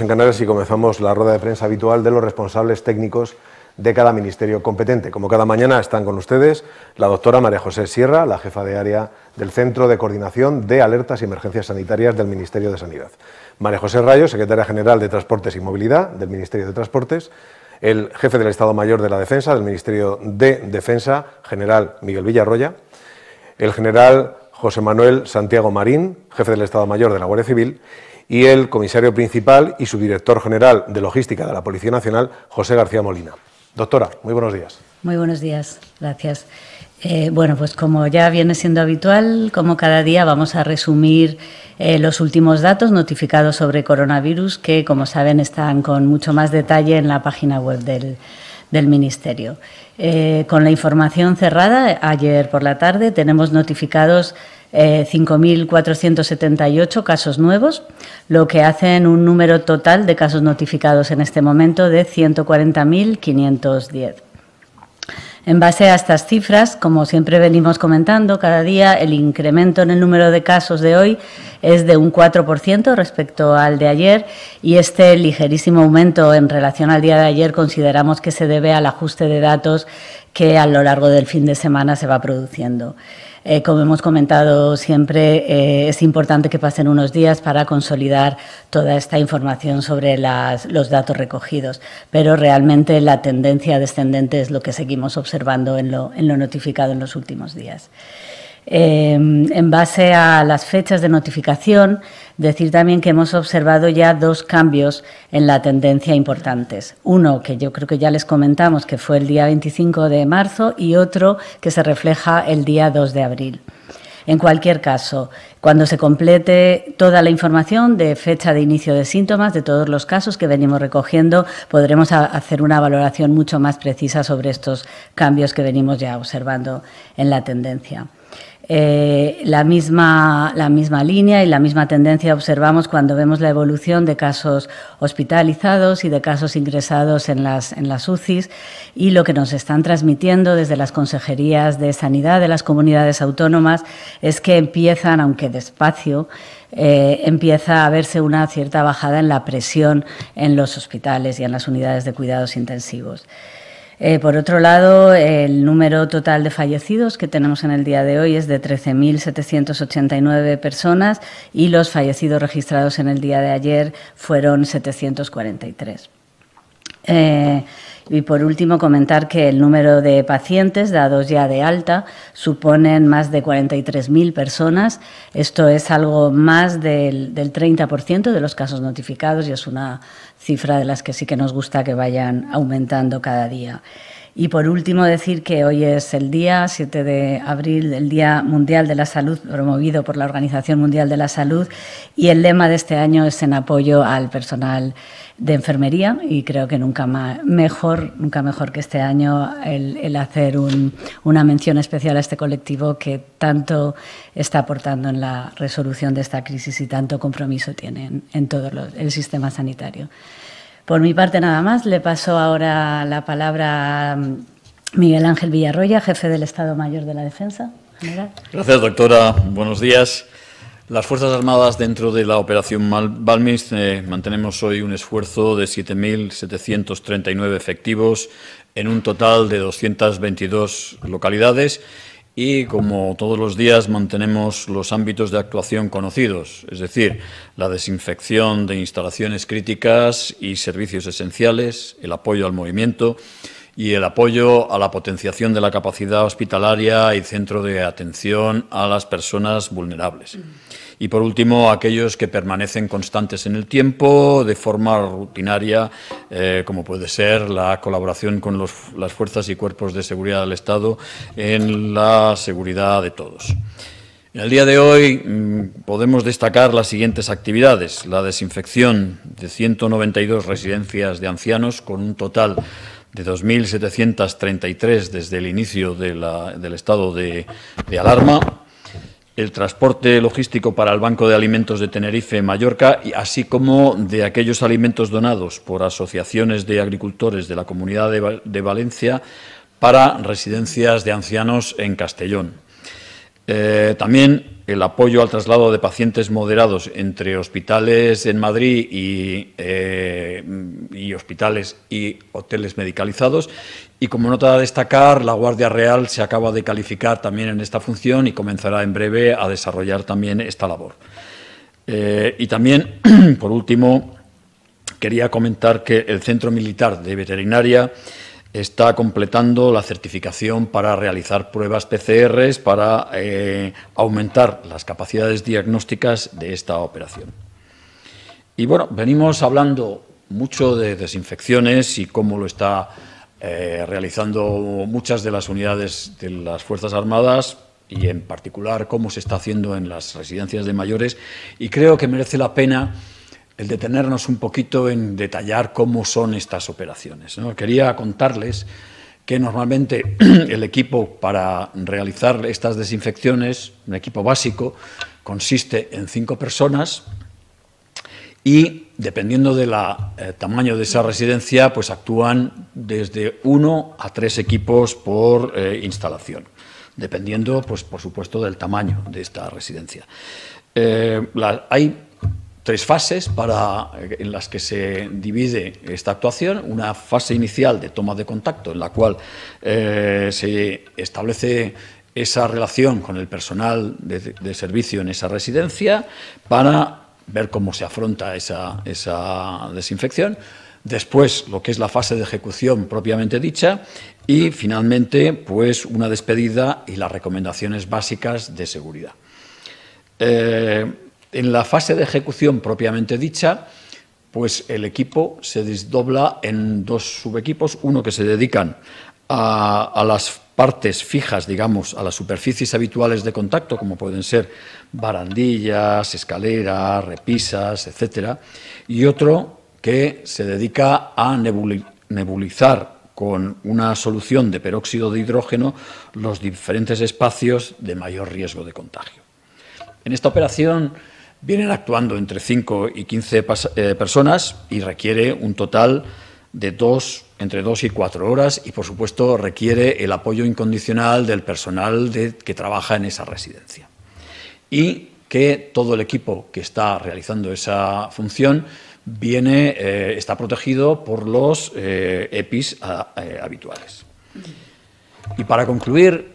En Canarias y comenzamos la rueda de prensa habitual de los responsables técnicos de cada ministerio competente. Como cada mañana están con ustedes la doctora María José Sierra, la jefa de área del Centro de Coordinación de Alertas y Emergencias Sanitarias del Ministerio de Sanidad. María José Rayo, secretaria general de Transportes y Movilidad del Ministerio de Transportes. El jefe del Estado Mayor de la Defensa del Ministerio de Defensa, general Miguel Villarroya. El general José Manuel Santiago Marín, jefe del Estado Mayor de la Guardia Civil y el comisario principal y subdirector general de logística de la Policía Nacional, José García Molina. Doctora, muy buenos días. Muy buenos días, gracias. Eh, bueno, pues como ya viene siendo habitual, como cada día vamos a resumir eh, los últimos datos notificados sobre coronavirus, que como saben están con mucho más detalle en la página web del, Ministerio. Eh, con la información cerrada, ayer por la tarde tenemos notificados 5.478 eh, casos nuevos, lo que hacen un número total de casos notificados en este momento de 140.510. En base a estas cifras, como siempre venimos comentando, cada día el incremento en el número de casos de hoy es de un 4% respecto al de ayer y este ligerísimo aumento en relación al día de ayer consideramos que se debe al ajuste de datos que a lo largo del fin de semana se va produciendo. Eh, como hemos comentado siempre, eh, es importante que pasen unos días para consolidar toda esta información sobre los datos recogidos, pero realmente la tendencia descendente es lo que seguimos observando en lo, notificado en los últimos días. Eh, en base a las fechas de notificación, Decir también que hemos observado ya dos cambios en la tendencia importantes. Uno que yo creo que ya les comentamos, que fue el día 25 de marzo, y otro que se refleja el día 2 de abril. En cualquier caso, cuando se complete toda la información de fecha de inicio de síntomas de todos los casos que venimos recogiendo, podremos hacer una valoración mucho más precisa sobre estos cambios que venimos ya observando en la tendencia. Eh, la, misma, línea y la misma tendencia observamos cuando vemos la evolución de casos hospitalizados y de casos ingresados en las, UCIs y lo que nos están transmitiendo desde las consejerías de sanidad de las comunidades autónomas es que empiezan, aunque despacio, eh, empieza a verse una cierta bajada en la presión en los hospitales y en las unidades de cuidados intensivos. Eh, por otro lado, el número total de fallecidos que tenemos en el día de hoy es de 13.789 personas y los fallecidos registrados en el día de ayer fueron 743. Eh, y por último, comentar que el número de pacientes dados ya de alta suponen más de 43.000 personas. Esto es algo más del 30% de los casos notificados y es una cifra de las que sí que nos gusta que vayan aumentando cada día. Y por último, decir que hoy es el día 7 de abril, el Día Mundial de la Salud, promovido por la Organización Mundial de la Salud, y el lema de este año es en apoyo al personal de enfermería y creo que nunca mejor, nunca mejor que este año el, hacer una mención especial a este colectivo que tanto está aportando en la resolución de esta crisis y tanto compromiso tiene en, todo el sistema sanitario. Por mi parte nada más, le paso ahora la palabra a mm, Miguel Ángel Villarroya, jefe del Estado Mayor de la Defensa Gracias, doctora. Buenos días. Las Fuerzas Armadas dentro de la operación Balmis eh, mantenemos hoy un esfuerzo de 7.739 efectivos en un total de 222 localidades y, como todos los días, mantenemos los ámbitos de actuación conocidos, es decir, la desinfección de instalaciones críticas y servicios esenciales, el apoyo al movimiento y el apoyo a la potenciación de la capacidad hospitalaria y centro de atención a las personas vulnerables. Y por último, aquellos que permanecen constantes en el tiempo de forma rutinaria, eh, como puede ser la colaboración con las fuerzas y cuerpos de seguridad del Estado en la seguridad de todos. En el día de hoy mm, podemos destacar las siguientes actividades. La desinfección de 192 residencias de ancianos con un total de 2.733 desde el inicio del estado de alarma el transporte logístico para el Banco de Alimentos de Tenerife en Mallorca, así como de aquellos alimentos donados por asociaciones de agricultores de la Comunidad de Valencia para residencias de ancianos en Castellón. Eh, también el apoyo al traslado de pacientes moderados entre hospitales en Madrid eh, y, hospitales y hoteles medicalizados. Y como nota a destacar, la Guardia Real se acaba de calificar también en esta función y comenzará en breve a desarrollar también esta labor. Eh, y también, por último, quería comentar que el Centro Militar de Veterinaria está completando la certificación para realizar pruebas PCRs para eh, aumentar las capacidades diagnósticas de esta operación. Y bueno, venimos hablando mucho de desinfecciones y cómo lo está eh, realizando muchas de las unidades de las Fuerzas Armadas y en particular cómo se está haciendo en las residencias de mayores y creo que merece la pena el detenernos un poquito en detallar cómo son estas operaciones. ¿no? Quería contarles que normalmente el equipo para realizar estas desinfecciones, un equipo básico, consiste en cinco personas y dependiendo del eh, tamaño de esa residencia, pues actúan desde uno a tres equipos por eh, instalación, dependiendo, pues por supuesto, del tamaño de esta residencia. Eh, hay tres fases para, en las que se divide esta actuación. Una fase inicial de toma de contacto, en la cual eh, se establece esa relación con el personal de, servicio en esa residencia para ver cómo se afronta esa, desinfección. Después, lo que es la fase de ejecución propiamente dicha, y finalmente, pues una despedida y las recomendaciones básicas de seguridad. Eh, en la fase de ejecución propiamente dicha, pues el equipo se desdobla en dos subequipos, uno que se dedican a, a, las partes fijas, digamos, a las superficies habituales de contacto, como pueden ser barandillas, escaleras, repisas, etcétera, y otro que se dedica a nebulizar con una solución de peróxido de hidrógeno los diferentes espacios de mayor riesgo de contagio. En esta operación Vienen actuando entre 5 y 15 eh, personas y requiere un total de dos, entre 2 y 4 horas y, por supuesto, requiere el apoyo incondicional del personal que trabaja en esa residencia. Y que todo el equipo que está realizando esa función viene, eh, está protegido por los eh, EPIs habituales. Y para concluir,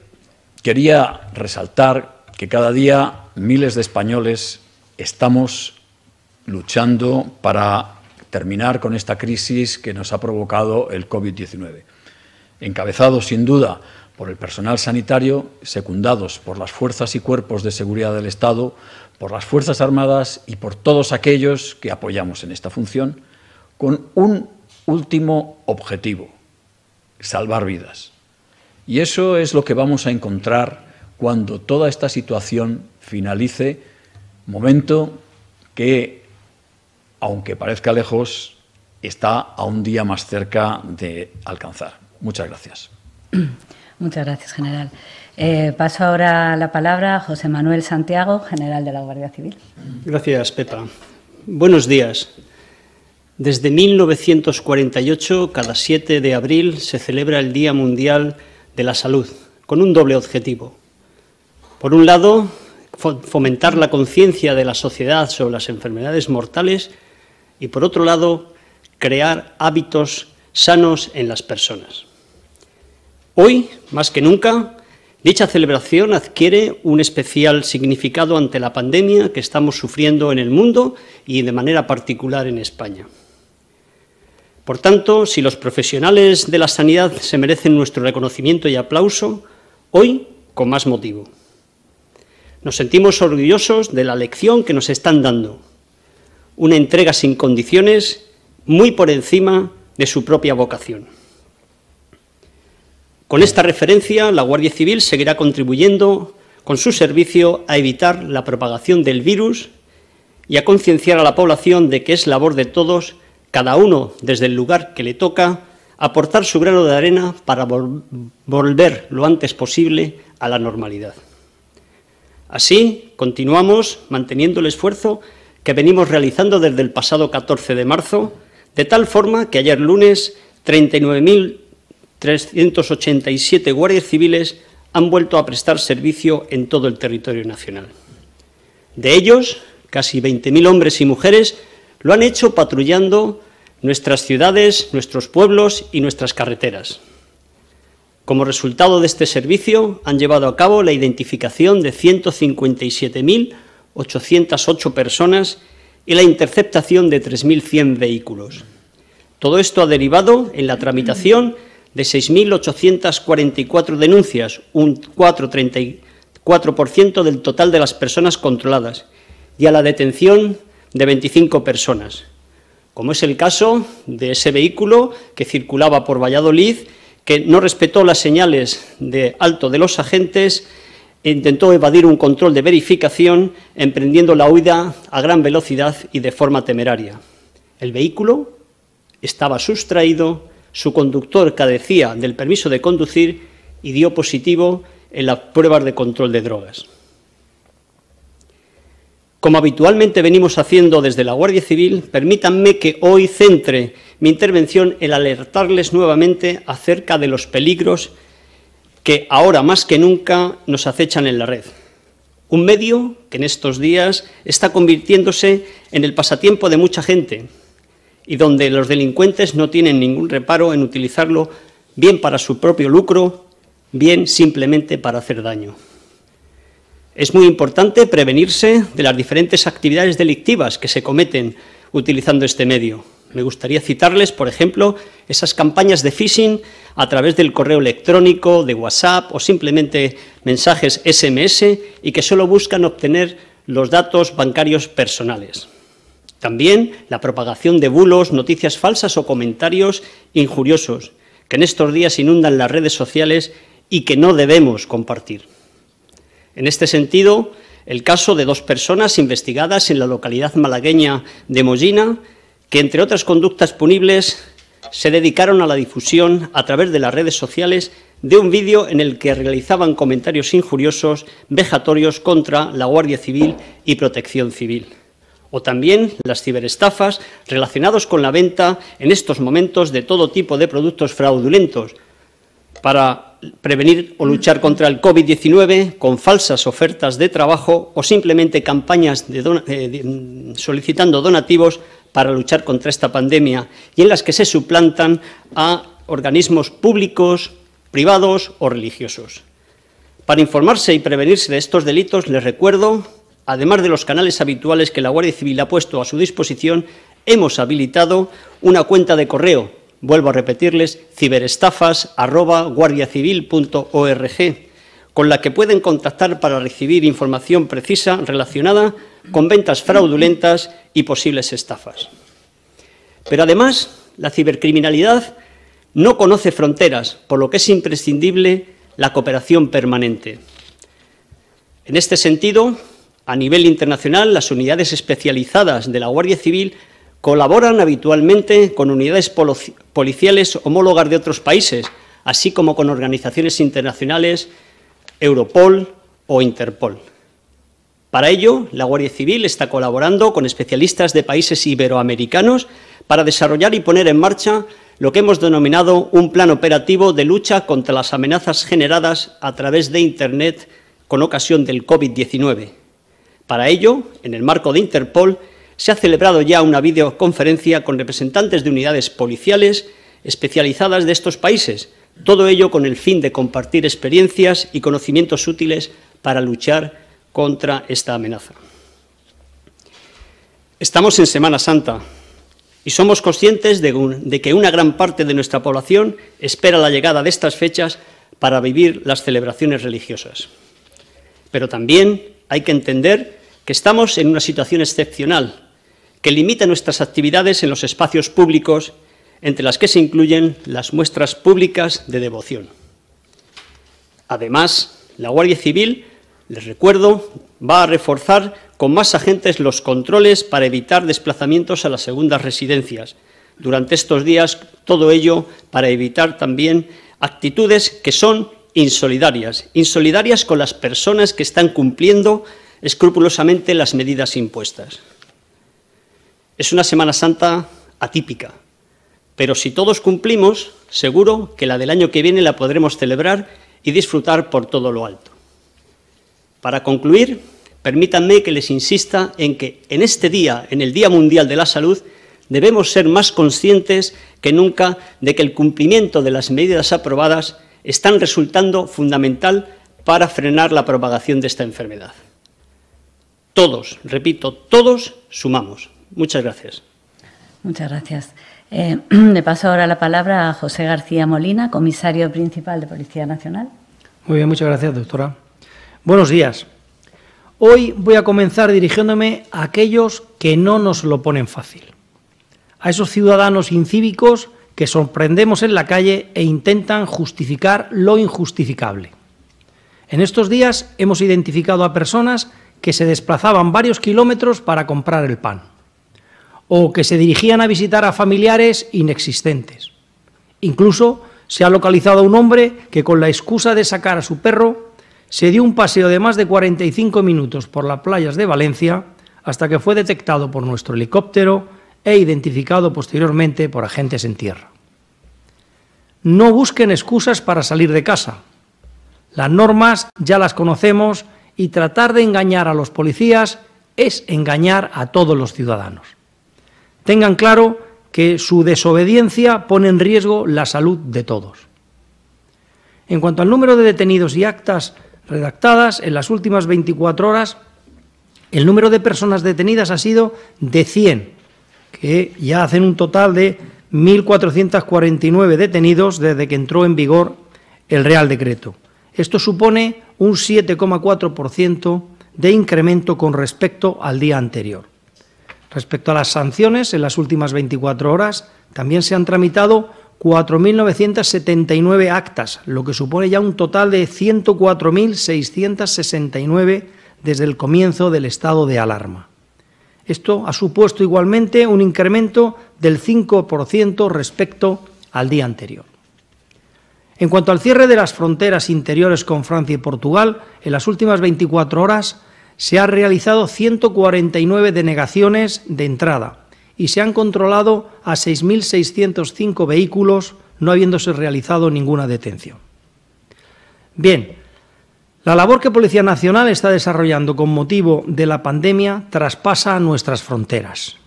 quería resaltar que cada día miles de españoles estamos luchando para terminar con esta crisis que nos ha provocado el COVID-19. Encabezados, sin duda, por el personal sanitario, secundados por las fuerzas y cuerpos de seguridad del Estado, por las Fuerzas Armadas y por todos aquellos que apoyamos en esta función, con un último objetivo, salvar vidas. Y eso es lo que vamos a encontrar cuando toda esta situación finalice Momento que, aunque parezca lejos, está a un día más cerca de alcanzar. Muchas gracias. Muchas gracias, general. Eh, paso ahora la palabra a José Manuel Santiago, general de la Guardia Civil. Gracias, Pepa. Buenos días. Desde 1948, cada 7 de abril se celebra el Día Mundial de la Salud, con un doble objetivo. Por un lado, fomentar la conciencia de la sociedad sobre las enfermedades mortales y, por otro lado, crear hábitos sanos en las personas. Hoy, más que nunca, dicha celebración adquiere un especial significado ante la pandemia que estamos sufriendo en el mundo y de manera particular en España. Por tanto, si los profesionales de la sanidad se merecen nuestro reconocimiento y aplauso, hoy con más motivo. Nos sentimos orgullosos de la lección que nos están dando. Una entrega sin condiciones, muy por encima de su propia vocación. Con esta referencia, la Guardia Civil seguirá contribuyendo con su servicio a evitar la propagación del virus y a concienciar a la población de que es labor de todos, cada uno desde el lugar que le toca, aportar su grano de arena para volver lo antes posible a la normalidad. Así, continuamos manteniendo el esfuerzo que venimos realizando desde el pasado 14 de marzo, de tal forma que ayer lunes 39.387 guardias civiles han vuelto a prestar servicio en todo el territorio nacional. De ellos, casi 20.000 hombres y mujeres lo han hecho patrullando nuestras ciudades, nuestros pueblos y nuestras carreteras. Como resultado de este servicio, han llevado a cabo la identificación de 157.808 personas y la interceptación de 3.100 vehículos. Todo esto ha derivado en la tramitación de 6.844 denuncias, un 4,34% del total de las personas controladas, y a la detención de 25 personas, como es el caso de ese vehículo que circulaba por Valladolid que no respetó las señales de alto de los agentes e intentó evadir un control de verificación emprendiendo la huida a gran velocidad y de forma temeraria. El vehículo estaba sustraído, su conductor cadecía del permiso de conducir y dio positivo en las pruebas de control de drogas. Como habitualmente venimos haciendo desde la Guardia Civil, permítanme que hoy centre mi intervención el alertarles nuevamente acerca de los peligros que ahora más que nunca nos acechan en la red. Un medio que en estos días está convirtiéndose en el pasatiempo de mucha gente y donde los delincuentes no tienen ningún reparo en utilizarlo bien para su propio lucro, bien simplemente para hacer daño. Es muy importante prevenirse de las diferentes actividades delictivas que se cometen utilizando este medio me gustaría citarles, por ejemplo, esas campañas de phishing a través del correo electrónico, de WhatsApp o simplemente mensajes SMS y que solo buscan obtener los datos bancarios personales. También la propagación de bulos, noticias falsas o comentarios injuriosos que en estos días inundan las redes sociales y que no debemos compartir. En este sentido, el caso de dos personas investigadas en la localidad malagueña de Mollina que, entre otras conductas punibles, se dedicaron a la difusión a través de las redes sociales de un vídeo en el que realizaban comentarios injuriosos, vejatorios contra la Guardia Civil y Protección Civil. O también las ciberestafas relacionados con la venta en estos momentos de todo tipo de productos fraudulentos para prevenir o luchar contra el COVID-19 con falsas ofertas de trabajo o simplemente campañas de eh, mm, solicitando donativos para luchar contra esta pandemia y en las que se suplantan a organismos públicos, privados o religiosos. Para informarse y prevenirse de estos delitos, les recuerdo, además de los canales habituales que la Guardia Civil ha puesto a su disposición, hemos habilitado una cuenta de correo, vuelvo a repetirles, ciberestafas.guardiacivil.org con la que pueden contactar para recibir información precisa relacionada con ventas fraudulentas y posibles estafas. Pero además, la cibercriminalidad no conoce fronteras, por lo que es imprescindible la cooperación permanente. En este sentido, a nivel internacional, las unidades especializadas de la Guardia Civil colaboran habitualmente con unidades policiales homólogas de otros países, así como con organizaciones internacionales Europol o Interpol. Para ello, la Guardia Civil está colaborando con especialistas de países iberoamericanos para desarrollar y poner en marcha lo que hemos denominado un plan operativo de lucha contra las amenazas generadas a través de Internet con ocasión del COVID-19. Para ello, en el marco de Interpol, se ha celebrado ya una videoconferencia con representantes de unidades policiales especializadas de estos países, todo ello con el fin de compartir experiencias y conocimientos útiles para luchar contra esta amenaza. Estamos en Semana Santa y somos conscientes de, que una gran parte de nuestra población espera la llegada de estas fechas para vivir las celebraciones religiosas. Pero también hay que entender que estamos en una situación excepcional que limita nuestras actividades en los espacios públicos entre las que se incluyen las muestras públicas de devoción. Además, la Guardia Civil, les recuerdo, va a reforzar con más agentes los controles para evitar desplazamientos a las segundas residencias. Durante estos días, todo ello para evitar también actitudes que son insolidarias, insolidarias con las personas que están cumpliendo escrupulosamente las medidas impuestas. Es una Semana Santa atípica pero si todos cumplimos, seguro que la del año que viene la podremos celebrar y disfrutar por todo lo alto. Para concluir, permítanme que les insista en que en este día, en el Día Mundial de la Salud, debemos ser más conscientes que nunca de que el cumplimiento de las medidas aprobadas están resultando fundamental para frenar la propagación de esta enfermedad. Todos, repito, todos sumamos. Muchas gracias. Muchas gracias. Me eh, le paso ahora la palabra a José García Molina, comisario principal de Policía Nacional. Muy bien, muchas gracias, doctora. Buenos días. Hoy voy a comenzar dirigiéndome a aquellos que no nos lo ponen fácil, a esos ciudadanos incívicos que sorprendemos en la calle e intentan justificar lo injustificable. En estos días hemos identificado a personas que se desplazaban varios kilómetros para comprar el pan o que se dirigían a visitar a familiares inexistentes. Incluso se ha localizado a un hombre que con la excusa de sacar a su perro se dio un paseo de más de 45 minutos por las playas de Valencia hasta que fue detectado por nuestro helicóptero e identificado posteriormente por agentes en tierra. No busquen excusas para salir de casa. Las normas ya las conocemos y tratar de engañar a los policías es engañar a todos los ciudadanos tengan claro que su desobediencia pone en riesgo la salud de todos. En cuanto al número de detenidos y actas redactadas, en las últimas 24 horas, el número de personas detenidas ha sido de 100, que ya hacen un total de 1.449 detenidos desde que entró en vigor el Real Decreto. Esto supone un 7,4% de incremento con respecto al día anterior. Respecto a las sanciones, en las últimas 24 horas también se han tramitado 4.979 actas, lo que supone ya un total de 104.669 desde el comienzo del estado de alarma. Esto ha supuesto igualmente un incremento del 5% respecto al día anterior. En cuanto al cierre de las fronteras interiores con Francia y Portugal, en las últimas 24 horas se han realizado 149 denegaciones de entrada y se han controlado a 6.605 vehículos, no habiéndose realizado ninguna detención. Bien, la labor que Policía Nacional está desarrollando con motivo de la pandemia traspasa nuestras fronteras.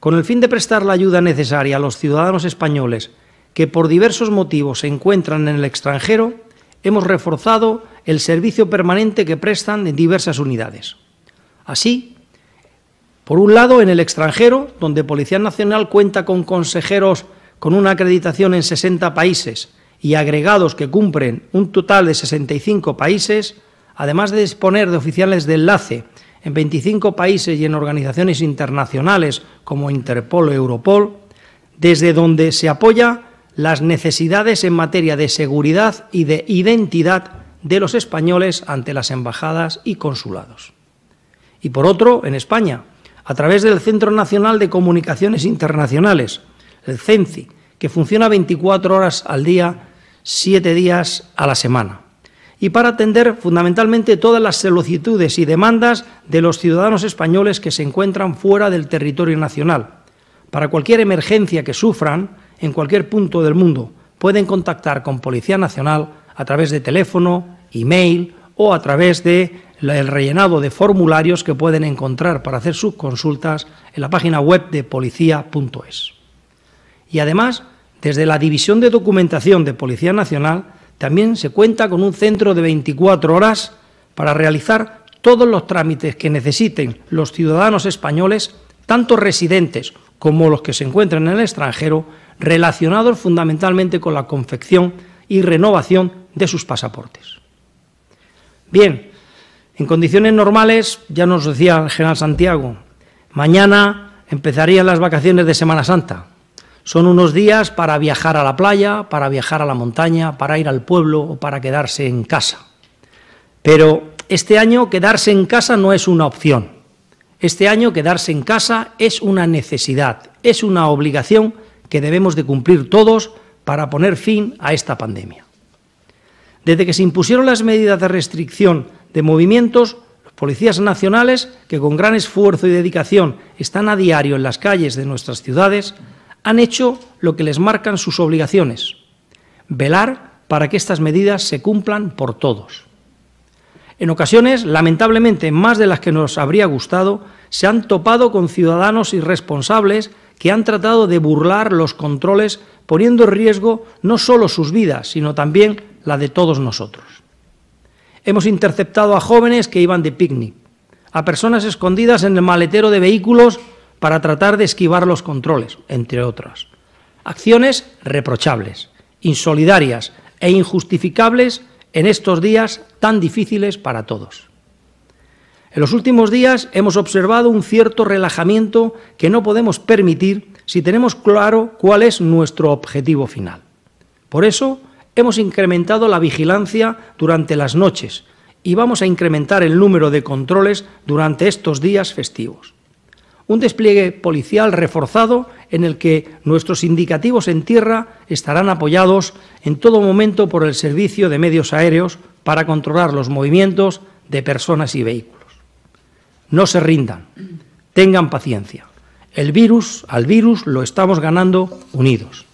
Con el fin de prestar la ayuda necesaria a los ciudadanos españoles que por diversos motivos se encuentran en el extranjero, hemos reforzado el servicio permanente que prestan en diversas unidades. Así, por un lado, en el extranjero, donde Policía Nacional cuenta con consejeros con una acreditación en 60 países y agregados que cumplen un total de 65 países, además de disponer de oficiales de enlace en 25 países y en organizaciones internacionales como Interpol o Europol, desde donde se apoya las necesidades en materia de seguridad y de identidad de los españoles ante las embajadas y consulados. Y por otro, en España, a través del Centro Nacional de Comunicaciones Internacionales, el CENCI, que funciona 24 horas al día, 7 días a la semana, y para atender fundamentalmente todas las solicitudes y demandas de los ciudadanos españoles que se encuentran fuera del territorio nacional, para cualquier emergencia que sufran, en cualquier punto del mundo pueden contactar con Policía Nacional a través de teléfono, email o a través de rellenado de formularios que pueden encontrar para hacer sus consultas en la página web de policía.es. Y además, desde la División de Documentación de Policía Nacional también se cuenta con un centro de 24 horas para realizar todos los trámites que necesiten los ciudadanos españoles, tanto residentes como los que se encuentran en el extranjero, relacionados fundamentalmente con la confección y renovación de sus pasaportes. Bien, en condiciones normales, ya nos decía el general Santiago, mañana empezarían las vacaciones de Semana Santa. Son unos días para viajar a la playa, para viajar a la montaña, para ir al pueblo o para quedarse en casa. Pero este año quedarse en casa no es una opción. Este año quedarse en casa es una necesidad, es una obligación que debemos de cumplir todos para poner fin a esta pandemia. Desde que se impusieron las medidas de restricción de movimientos, los policías nacionales, que con gran esfuerzo y dedicación están a diario en las calles de nuestras ciudades, han hecho lo que les marcan sus obligaciones, velar para que estas medidas se cumplan por todos. En ocasiones, lamentablemente, más de las que nos habría gustado, se han topado con ciudadanos irresponsables que han tratado de burlar los controles poniendo en riesgo no solo sus vidas, sino también la de todos nosotros. Hemos interceptado a jóvenes que iban de picnic, a personas escondidas en el maletero de vehículos para tratar de esquivar los controles, entre otras. Acciones reprochables, insolidarias e injustificables en estos días tan difíciles para todos. En los últimos días hemos observado un cierto relajamiento que no podemos permitir si tenemos claro cuál es nuestro objetivo final. Por eso hemos incrementado la vigilancia durante las noches y vamos a incrementar el número de controles durante estos días festivos. Un despliegue policial reforzado en el que nuestros indicativos en tierra estarán apoyados en todo momento por el Servicio de Medios Aéreos para controlar los movimientos de personas y vehículos. No se rindan, tengan paciencia. El virus, al virus lo estamos ganando unidos.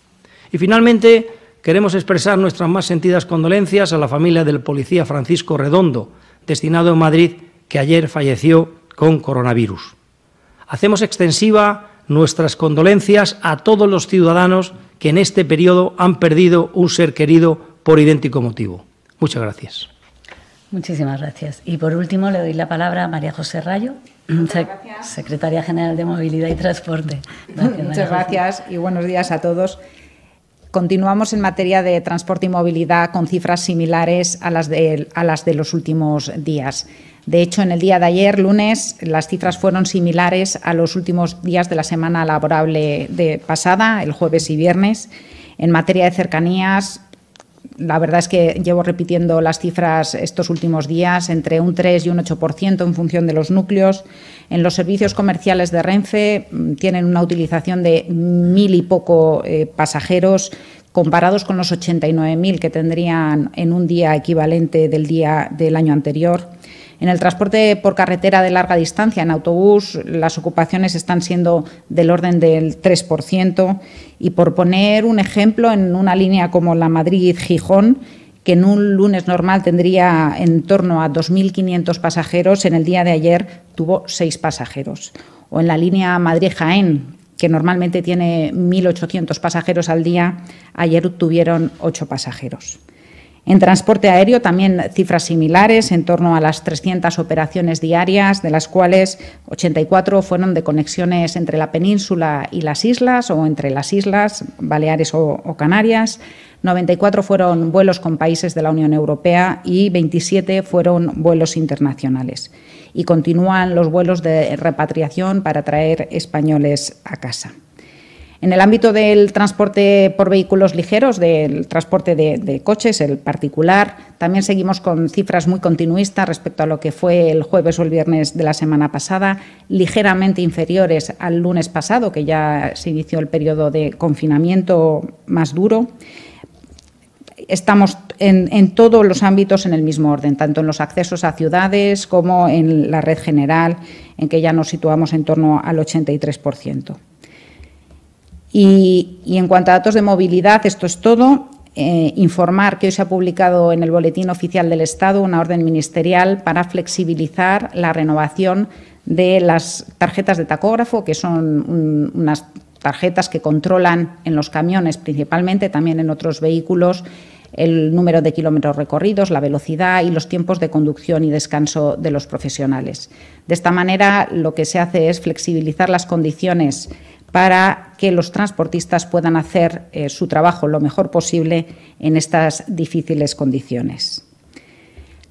Y finalmente, queremos expresar nuestras más sentidas condolencias a la familia del policía Francisco Redondo, destinado en Madrid, que ayer falleció con coronavirus. Hacemos extensiva nuestras condolencias a todos los ciudadanos que en este periodo han perdido un ser querido por idéntico motivo. Muchas gracias. Muchísimas gracias. Y por último le doy la palabra a María José Rayo, Secretaria General de Movilidad y Transporte. Muchas gracias y buenos días a todos. Continuamos en materia de transporte y movilidad con cifras similares a las, de, a las de los últimos días. De hecho, en el día de ayer, lunes, las cifras fueron similares a los últimos días de la semana laborable de pasada, el jueves y viernes. En materia de cercanías, la verdad es que llevo repitiendo las cifras estos últimos días, entre un 3 y un 8% en función de los núcleos. En los servicios comerciales de Renfe mm, tienen una utilización de mil y poco eh, pasajeros comparados con los 89.000 que tendrían en un día equivalente del día del año anterior. En el transporte por carretera de larga distancia, en autobús, las ocupaciones están siendo del orden del 3%. Y por poner un ejemplo, en una línea como la Madrid-Gijón, que en un lunes normal tendría en torno a 2.500 pasajeros, en el día de ayer tuvo 6 pasajeros. O en la línea Madrid-Jaén, que normalmente tiene 1.800 pasajeros al día, ayer tuvieron 8 pasajeros. En transporte aéreo también cifras similares, en torno a las 300 operaciones diarias, de las cuales 84 fueron de conexiones entre la península y las islas o entre las islas, Baleares o, Canarias. 94 fueron vuelos con países de la Unión Europea y 27 fueron vuelos internacionales. Y continúan los vuelos de repatriación para traer españoles a casa. En el ámbito del transporte por vehículos ligeros, del transporte de, coches, el particular, también seguimos con cifras muy continuistas respecto a lo que fue el jueves o el viernes de la semana pasada, ligeramente inferiores al lunes pasado, que ya se inició el periodo de confinamiento más duro. Estamos en todos los ámbitos en el mismo orden, tanto en los accesos a ciudades como en la red general, en que ya nos situamos en torno al 83%. Y, en cuanto a datos de movilidad, esto es todo. Eh, informar que hoy se ha publicado en el Boletín Oficial del Estado una orden ministerial para flexibilizar la renovación de las tarjetas de tacógrafo, que son unas tarjetas que controlan en los camiones principalmente, también en otros vehículos, el número de kilómetros recorridos, la velocidad y los tiempos de conducción y descanso de los profesionales. De esta manera, lo que se hace es flexibilizar las condiciones para que los transportistas puedan hacer eh, su trabajo lo mejor posible en estas difíciles condiciones.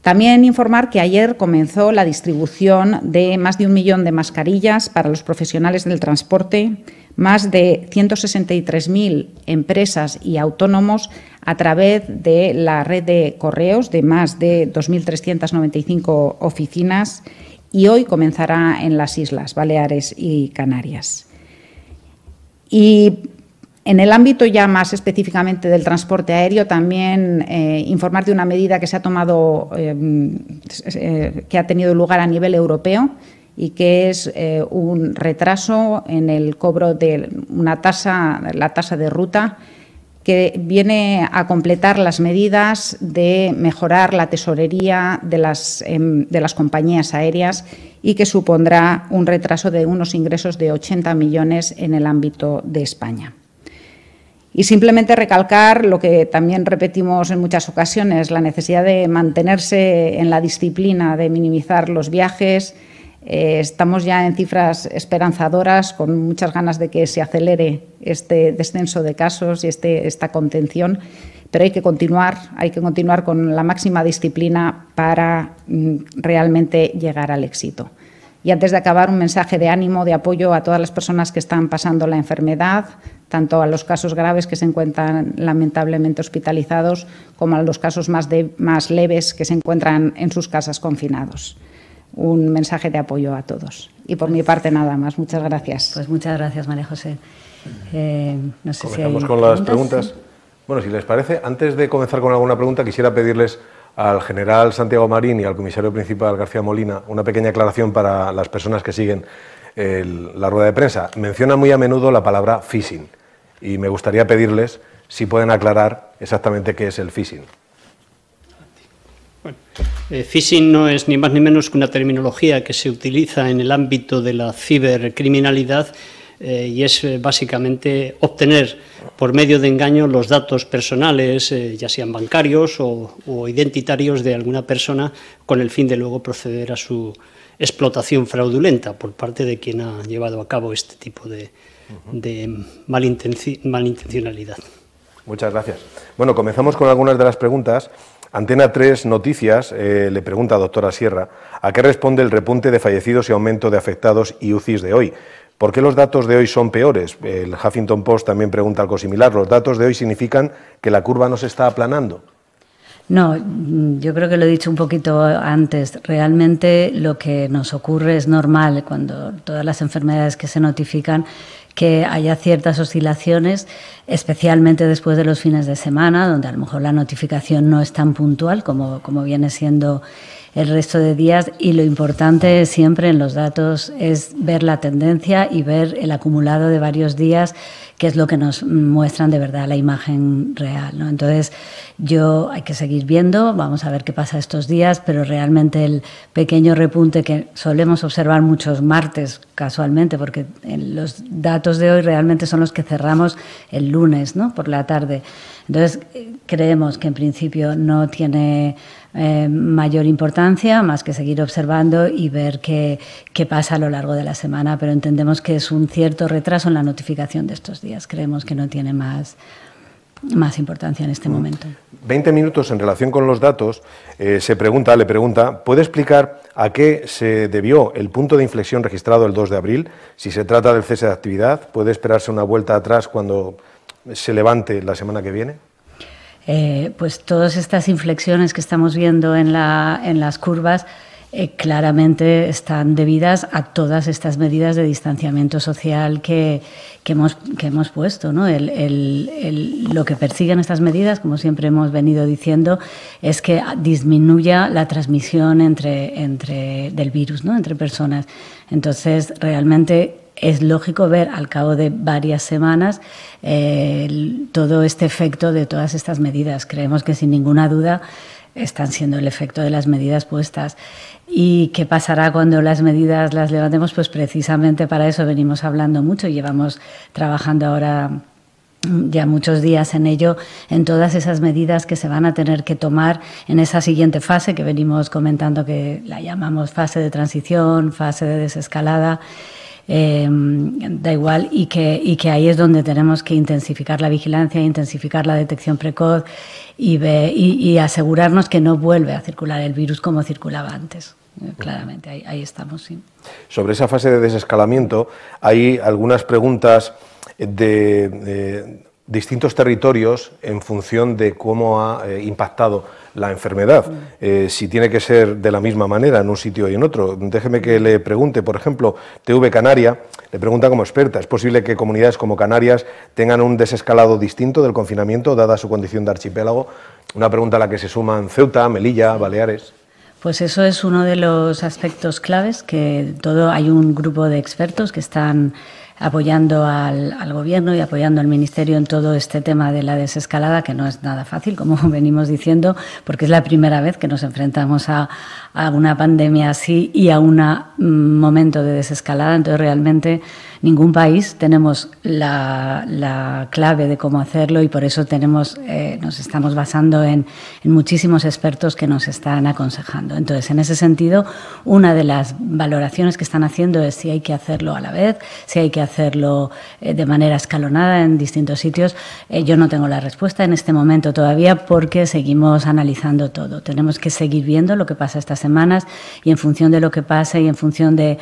También informar que ayer comenzó la distribución de más de un millón de mascarillas para los profesionales del transporte, más de 163.000 empresas y autónomos a través de la red de correos de más de 2.395 oficinas y hoy comenzará en las Islas Baleares y Canarias. Y en el ámbito ya más específicamente del transporte aéreo, también eh, informar de una medida que se ha tomado, eh, eh, que ha tenido lugar a nivel europeo y que es un retraso en el cobro de una tasa, la tasa de ruta que viene a completar las medidas de mejorar la tesorería de las, em, de las compañías aéreas y que supondrá un retraso de unos ingresos de 80 millones en el ámbito de España. Y simplemente recalcar lo que también repetimos en muchas ocasiones, la necesidad de mantenerse en la disciplina, de minimizar los viajes, eh, estamos ya en cifras esperanzadoras, con muchas ganas de que se acelere este descenso de casos y este, esta contención, pero hay que continuar, hay que continuar con la máxima disciplina para mm, realmente llegar al éxito. Y antes de acabar, un mensaje de ánimo, de apoyo a todas las personas que están pasando la enfermedad, tanto a los casos graves que se encuentran lamentablemente hospitalizados como a los casos más leves que se encuentran en sus casas confinados un mensaje de apoyo a todos. Y por mi parte nada más. Muchas gracias. Pues muchas gracias, María José. Eh, no sé si con las preguntas. Bueno, si les parece, antes de comenzar con alguna pregunta, quisiera pedirles al general Santiago Marín y al comisario principal García Molina una pequeña aclaración para las personas que siguen la rueda de prensa. Menciona muy a menudo la palabra phishing y me gustaría pedirles si pueden aclarar exactamente qué es el phishing. Bueno, eh, phishing no es ni más ni menos que una terminología que se utiliza en el ámbito de la cibercriminalidad eh, y es eh, básicamente obtener por medio de engaño los datos personales, ya sean bancarios o, identitarios de alguna persona, con el fin de luego proceder a su explotación fraudulenta por parte de quien ha llevado a cabo este tipo de, de malintencionalidad. Muchas gracias. Bueno, comenzamos con algunas de las preguntas. Antena 3 Noticias eh, le pregunta a doctora Sierra, ¿a qué responde el repunte de fallecidos y aumento de afectados y UCIs de hoy? ¿Por qué los datos de hoy son peores? El Huffington Post también pregunta algo similar. ¿Los datos de hoy significan que la curva no se está aplanando? No, yo creo que lo he dicho un poquito antes. Realmente lo que nos ocurre es normal cuando todas las enfermedades que se notifican que haya ciertas oscilaciones, especialmente después de los fines de semana, donde a lo mejor la notificación no es tan puntual como, como viene siendo el resto de días y lo importante siempre en los datos es ver la tendencia y ver el acumulado de varios días, que es lo que nos muestran de verdad la imagen real. ¿no? Entonces, yo hay que seguir viendo, vamos a ver qué pasa estos días, pero realmente el pequeño repunte que solemos observar muchos martes casualmente, porque los datos de hoy realmente son los que cerramos el lunes ¿no? por la tarde. Entonces, eh, creemos que en principio no tiene eh, mayor importancia, más que seguir observando y ver qué, qué pasa a lo largo de la semana, pero entendemos que es un cierto retraso en la notificación de estos días. Creemos que no tiene más, más importancia en este mm. momento. 20 minutos en relación con los datos. Eh, se pregunta, le pregunta, ¿puede explicar a qué se debió el punto de inflexión registrado el 2 de abril? Si se trata del cese de actividad, ¿puede esperarse una vuelta atrás cuando se levante la semana que viene? Eh, pues todas estas inflexiones que estamos viendo en, la, en las curvas eh, claramente están debidas a todas estas medidas de distanciamiento social que, hemos, hemos, puesto. ¿no? lo que persiguen estas medidas, como siempre hemos venido diciendo, es que disminuya la transmisión entre, entre, del virus ¿no? entre personas. Entonces, realmente es lógico ver al cabo de varias semanas eh, todo este efecto de todas estas medidas. Creemos que sin ninguna duda están siendo el efecto de las medidas puestas. ¿Y qué pasará cuando las medidas las levantemos? Pues precisamente para eso venimos hablando mucho y llevamos trabajando ahora ya muchos días en ello, en todas esas medidas que se van a tener que tomar en esa siguiente fase que venimos comentando que la llamamos fase de transición, fase de desescalada. Em, da igual, y que, y que ahí es donde tenemos que intensificar la vigilancia, intensificar la detección precoz y, y, asegurarnos que no vuelve a circular el virus como circulaba antes eh, claramente, ahí, estamos. Sobre esa fase de desescalamiento, hay algunas preguntas de, distintos territorios en función de cómo ha eh, impactado la enfermedad, mm. eh, si tiene que ser de la misma manera en un sitio y en otro. Déjeme que le pregunte, por ejemplo, TV Canaria, le pregunta como experta, ¿es posible que comunidades como Canarias tengan un desescalado distinto del confinamiento dada su condición de archipiélago? Una pregunta a la que se suman Ceuta, Melilla, Baleares. Pues eso es uno de los aspectos claves, que todo hay un grupo de expertos que están apoyando al, Gobierno y apoyando al Ministerio en todo este tema de la desescalada, que no es nada fácil, como venimos diciendo, porque es la primera vez que nos enfrentamos a, a una pandemia así y a un momento de desescalada. Entonces, realmente ningún país tenemos la, clave de cómo hacerlo y por eso tenemos, eh, nos estamos basando en, muchísimos expertos que nos están aconsejando. Entonces, en ese sentido, una de las valoraciones que están haciendo es si hay que hacerlo a la vez, si hay que hacerlo eh, de manera escalonada en distintos sitios. Eh, yo no tengo la respuesta en este momento todavía porque seguimos analizando todo. Tenemos que seguir viendo lo que pasa esta semanas y en función de lo que pase y en función de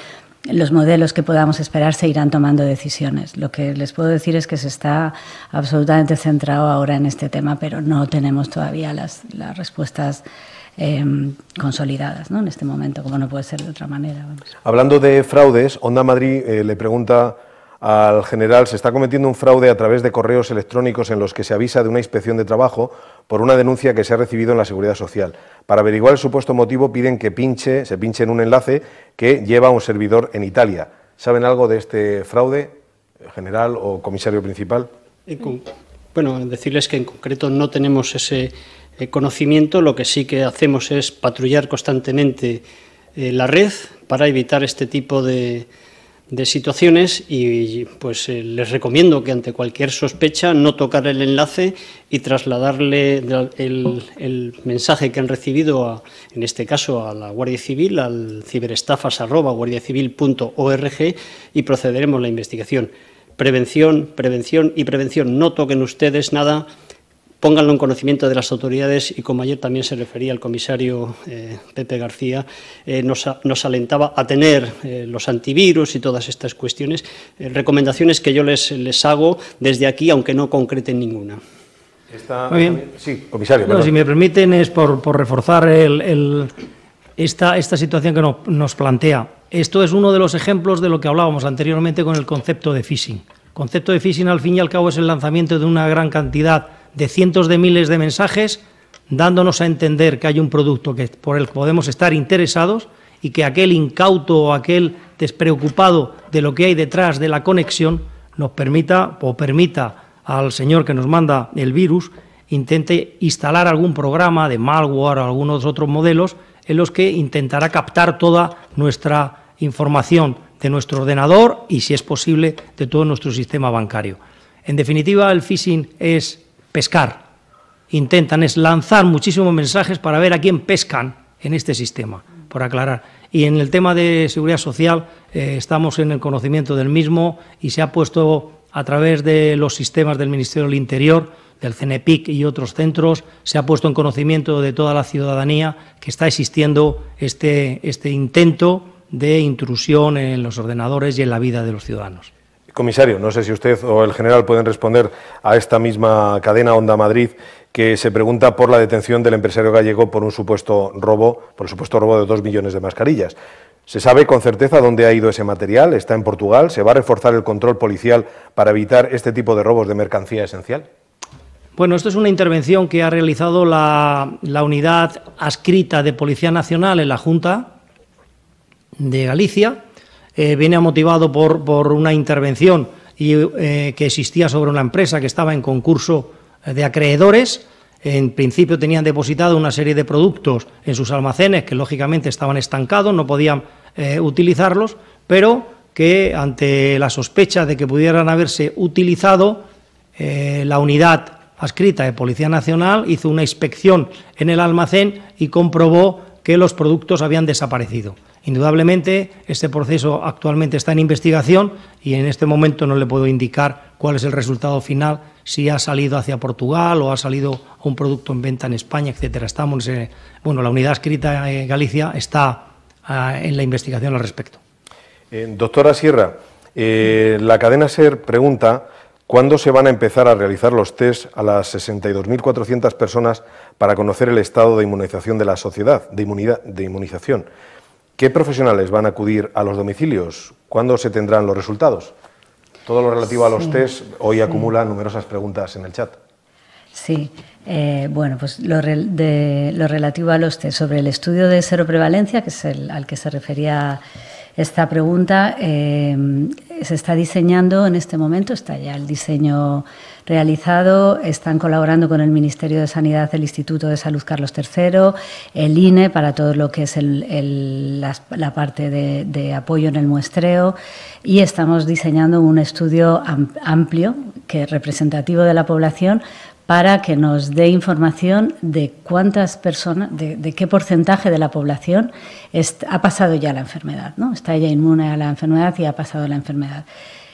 los modelos que podamos esperar se irán tomando decisiones. Lo que les puedo decir es que se está absolutamente centrado ahora en este tema, pero no tenemos todavía las, las respuestas em, consolidadas en este momento, como no puede ser de otra manera. Hablando de fraudes, Onda Madrid eh, le pregunta al general se está cometiendo un fraude a través de correos electrónicos en los que se avisa de una inspección de trabajo por una denuncia que se ha recibido en la Seguridad Social. Para averiguar el supuesto motivo piden que pinche, se pinche en un enlace que lleva a un servidor en Italia. ¿Saben algo de este fraude, general o comisario principal? Bueno, decirles que en concreto no tenemos ese eh, conocimiento, lo que sí que hacemos es patrullar constantemente eh, la red para evitar este tipo de, de situaciones y pues eh, les recomiendo que ante cualquier sospecha no tocar el enlace y trasladarle el, mensaje que han recibido, en este caso a la Guardia Civil, al ciberestafas.guardiacivil.org y procederemos a la investigación. Prevención, prevención y prevención. No toquen ustedes nada pónganlo en conocimiento de las autoridades y como ayer también se refería el comisario eh, Pepe García, eh, nos, alentaba a tener eh, los antivirus y todas estas cuestiones, recomendaciones que yo les, les hago desde aquí, aunque no concreten ninguna. Está bien. Sí, comisario. si me permiten, es por, reforzar el, esta, situación que nos plantea. Esto es uno de los ejemplos de lo que hablábamos anteriormente con el concepto de phishing. El concepto de phishing, al fin y al cabo, es el lanzamiento de una gran cantidad de cientos de miles de mensajes dándonos a entender que hay un producto que, por el que podemos estar interesados y que aquel incauto o aquel despreocupado de lo que hay detrás de la conexión nos permita o permita al señor que nos manda el virus intente instalar algún programa de malware o algunos otros modelos en los que intentará captar toda nuestra información de nuestro ordenador y, si es posible, de todo nuestro sistema bancario. En definitiva, el phishing es pescar. Intentan es lanzar muchísimos mensajes para ver a quién pescan en este sistema, por aclarar. Y en el tema de seguridad social eh, estamos en el conocimiento del mismo y se ha puesto a través de los sistemas del Ministerio del Interior, del CENEPIC y otros centros, se ha puesto en conocimiento de toda la ciudadanía que está existiendo este, este intento de intrusión en los ordenadores y en la vida de los ciudadanos. Comisario, no sé si usted o el general pueden responder a esta misma cadena Onda Madrid que se pregunta por la detención del empresario gallego por un supuesto robo, por supuesto robo de dos millones de mascarillas. ¿Se sabe con certeza dónde ha ido ese material? ¿Está en Portugal? ¿Se va a reforzar el control policial para evitar este tipo de robos de mercancía esencial? Bueno, esto es una intervención que ha realizado la, la unidad adscrita de Policía Nacional en la Junta de Galicia eh, viene motivado por, una intervención eh, que existía sobre una empresa que estaba en concurso eh, de acreedores. En principio tenían depositado una serie de productos en sus almacenes que lógicamente estaban estancados, no podían utilizarlos, pero que ante la sospecha de que pudieran haberse utilizado, la unidad adscrita de Policía Nacional hizo una inspección en el almacén y comprobó que los productos habían desaparecido. Indudablemente, este proceso actualmente está en investigación y en este momento no le puedo indicar cuál es el resultado final, si ha salido hacia Portugal o ha salido un producto en venta en España, etcétera. Estamos, eh, bueno, la unidad escrita en Galicia está ah, en la investigación al respecto. Eh, doctora Sierra, eh, la cadena SER pregunta ¿Cuándo se van a empezar a realizar los test a las 62.400 personas para conocer el estado de inmunización de la sociedad, de, inmunidad, de inmunización? ¿Qué profesionales van a acudir a los domicilios? ¿Cuándo se tendrán los resultados? Todo lo relativo a los test hoy acumula numerosas preguntas en el chat. Sí, eh, bueno, pues lo, de, lo, relativo a los test sobre el estudio de seroprevalencia, que es el al que se refería esta pregunta eh, se está diseñando en este momento, está ya el diseño realizado, están colaborando con el Ministerio de Sanidad el Instituto de Salud Carlos III, el INE para todo lo que es la, parte de, de, apoyo en el muestreo y estamos diseñando un estudio amplio que representativo de la población para que nos dé información de cuántas personas, de, qué porcentaje de la población ha pasado ya la enfermedad, ¿no? Está ya inmune a la enfermedad y ha pasado la enfermedad.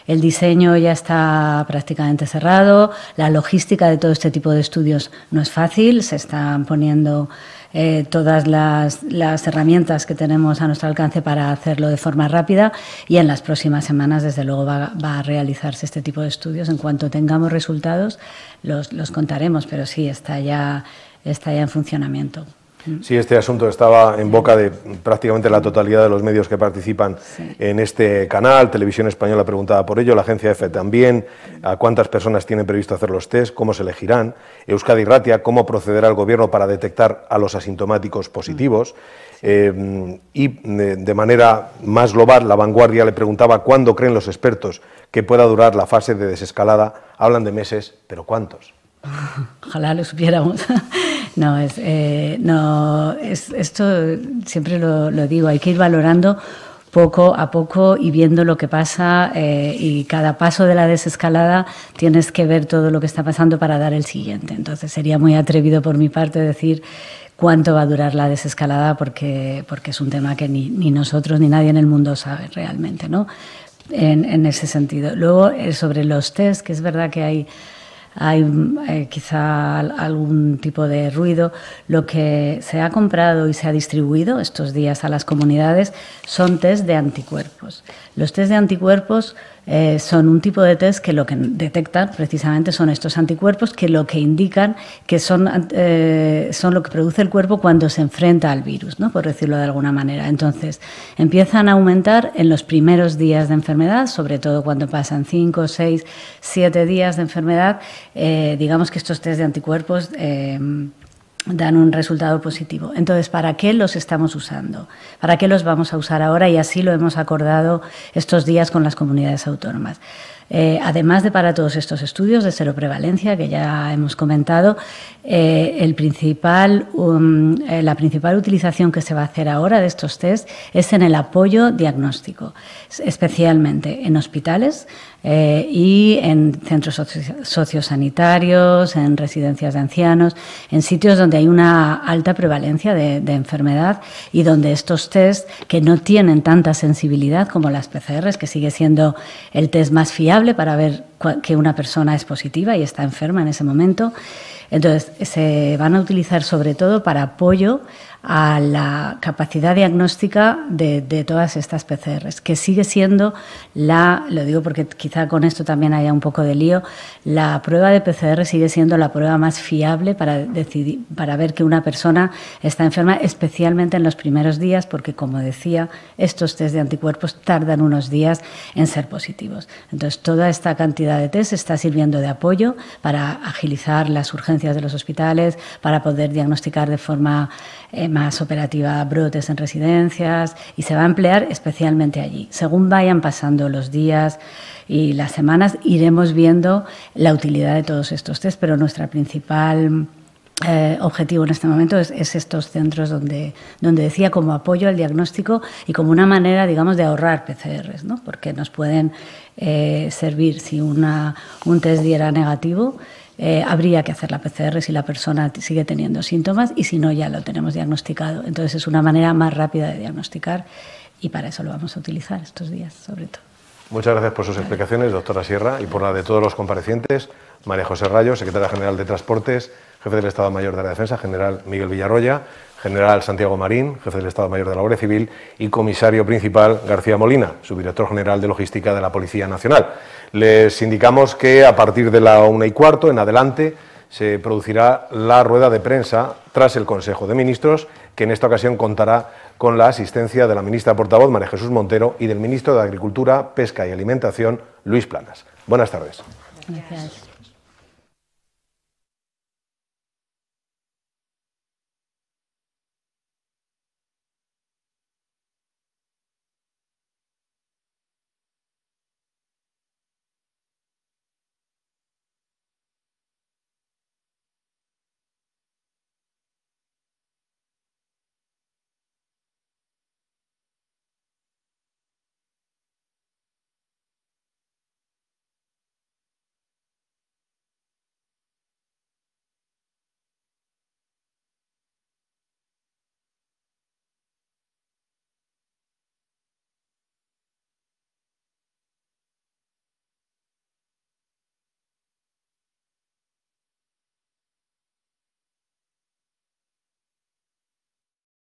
El diseño ya está prácticamente cerrado, la logística de todo este tipo de estudios no es fácil, se están poniendo eh, todas las, herramientas que tenemos a nuestro alcance para hacerlo de forma rápida y en las próximas semanas, desde luego, va, va a realizarse este tipo de estudios. En cuanto tengamos resultados, los, los contaremos, pero sí, está ya, está ya en funcionamiento. Mm. Sí, este asunto estaba en boca de prácticamente la totalidad de los medios que participan en este canal. Televisión Española preguntaba por ello, la agencia EFE también. ¿A cuántas personas tienen previsto hacer los test? ¿Cómo se elegirán? Euskadi Ratia, ¿cómo procederá el gobierno para detectar a los asintomáticos positivos? Mm. Eh, y eh, de manera más global, la vanguardia le preguntaba cuándo creen los expertos que pueda durar la fase de desescalada. Hablan de meses, pero ¿cuántos? Ojalá lo supiéramos. No, es, eh, no es, esto siempre lo, digo, hay que ir valorando poco a poco y viendo lo que pasa eh, y cada paso de la desescalada tienes que ver todo lo que está pasando para dar el siguiente. Entonces sería muy atrevido por mi parte decir cuánto va a durar la desescalada porque, porque es un tema que ni, nosotros ni nadie en el mundo sabe realmente, ¿no? En, en ese sentido. Luego, eh, sobre los test, que es verdad que hay hay eh, quizá algún tipo de ruido. Lo que se ha comprado y se ha distribuido estos días a las comunidades son test de anticuerpos. Los test de anticuerpos eh, son un tipo de test que lo que detectan precisamente son estos anticuerpos que lo que indican que son, eh, son lo que produce el cuerpo cuando se enfrenta al virus, ¿no? por decirlo de alguna manera. Entonces, empiezan a aumentar en los primeros días de enfermedad, sobre todo cuando pasan 5, 6, 7 días de enfermedad, eh, digamos que estos test de anticuerpos dan un resultado positivo. Entonces, ¿para qué los estamos usando? ¿Para qué los vamos a usar ahora? Y así lo hemos acordado estos días con las comunidades autónomas. Eh, además de para todos estos estudios de seroprevalencia que ya hemos comentado, eh, el principal, um, eh, la principal utilización que se va a hacer ahora de estos test es en el apoyo diagnóstico, especialmente en hospitales y en centros sociosanitarios, en residencias de ancianos, en sitios donde hay una alta prevalencia de, de enfermedad y donde estos test que no tienen tanta sensibilidad como las PCRs, que sigue siendo el test más fiable, para ver que una persona es positiva y está enferma en ese momento. Entonces, se van a utilizar sobre todo para apoyo a la capacidad diagnóstica de, todas estas PCRs, que sigue siendo la, lo digo porque quizá con esto también haya un poco de lío, la prueba de PCR sigue siendo la prueba más fiable para, decidir, para ver que una persona está enferma, especialmente en los primeros días, porque como decía, estos test de anticuerpos tardan unos días en ser positivos. Entonces, toda esta cantidad de test está sirviendo de apoyo para agilizar las urgencias de los hospitales, para poder diagnosticar de forma eh, más operativa brotes en residencias y se va a emplear especialmente allí. Según vayan pasando los días y las semanas, iremos viendo la utilidad de todos estos test, pero nuestro principal... Eh, objetivo en este momento es, estos centros donde, decía como apoyo al diagnóstico y como una manera, digamos, de ahorrar PCRs, porque nos pueden eh, servir si un test diera negativo eh, habría que hacer la PCR si la persona sigue teniendo síntomas y si no ya lo tenemos diagnosticado. Entonces es una manera más rápida de diagnosticar y para eso lo vamos a utilizar estos días sobre todo. Muchas gracias por sus explicaciones, doctora Sierra, y por la de todos los comparecientes. María José Rayo, secretaria general de Transportes, jefe del Estado Mayor de la Defensa, general Miguel Villarroya general Santiago Marín, jefe del Estado Mayor de la Guardia Civil, y comisario principal García Molina, subdirector general de logística de la Policía Nacional. Les indicamos que a partir de la una y cuarto en adelante se producirá la rueda de prensa tras el Consejo de Ministros, que en esta ocasión contará con la asistencia de la ministra portavoz María Jesús Montero y del ministro de Agricultura, Pesca y Alimentación, Luis Planas. Buenas tardes. Gracias.